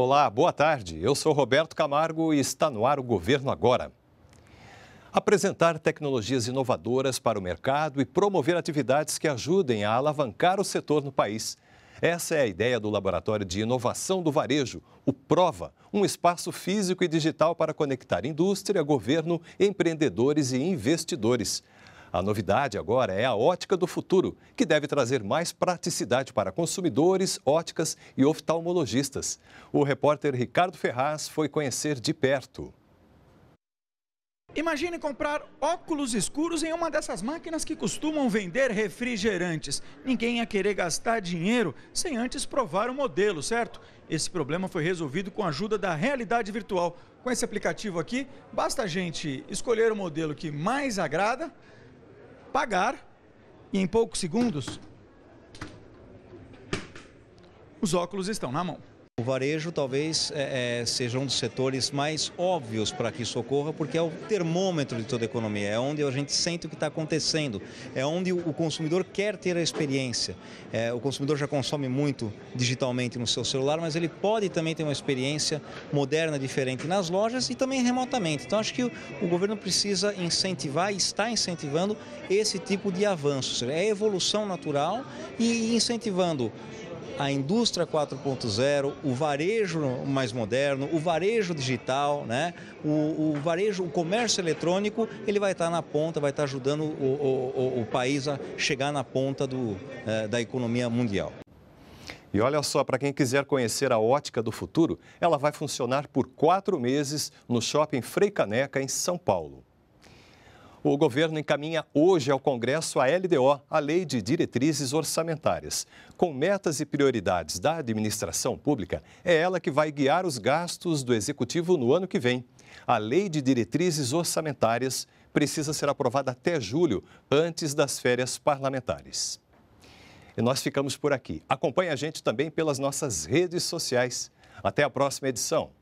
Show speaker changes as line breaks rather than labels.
Olá, boa tarde. Eu sou Roberto Camargo e está no ar o Governo Agora. Apresentar tecnologias inovadoras para o mercado e promover atividades que ajudem a alavancar o setor no país. Essa é a ideia do Laboratório de Inovação do Varejo, o Prova, um espaço físico e digital para conectar indústria, governo, empreendedores e investidores. A novidade agora é a ótica do futuro, que deve trazer mais praticidade para consumidores, óticas e oftalmologistas. O repórter Ricardo Ferraz foi conhecer de perto.
Imagine comprar óculos escuros em uma dessas máquinas que costumam vender refrigerantes. Ninguém ia querer gastar dinheiro sem antes provar o modelo, certo? Esse problema foi resolvido com a ajuda da realidade virtual. Com esse aplicativo aqui, basta a gente escolher o modelo que mais agrada, pagar e em poucos segundos
os óculos estão na mão. O varejo talvez é, é, seja um dos setores mais óbvios para que isso ocorra, porque é o termômetro de toda a economia, é onde a gente sente o que está acontecendo, é onde o consumidor quer ter a experiência. É, o consumidor já consome muito digitalmente no seu celular, mas ele pode também ter uma experiência moderna, diferente nas lojas e também remotamente. Então acho que o, o governo precisa incentivar e está incentivando esse tipo de avanço, seja, é evolução natural e incentivando a indústria 4.0, o varejo mais moderno, o varejo digital, né? o, o varejo, o comércio eletrônico, ele vai estar na ponta, vai estar ajudando
o, o, o país a chegar na ponta do, eh, da economia mundial. E olha só, para quem quiser conhecer a ótica do futuro, ela vai funcionar por quatro meses no shopping Frei Caneca, em São Paulo. O governo encaminha hoje ao Congresso a LDO, a Lei de Diretrizes Orçamentárias. Com metas e prioridades da administração pública, é ela que vai guiar os gastos do executivo no ano que vem. A Lei de Diretrizes Orçamentárias precisa ser aprovada até julho, antes das férias parlamentares. E nós ficamos por aqui. Acompanhe a gente também pelas nossas redes sociais. Até a próxima edição.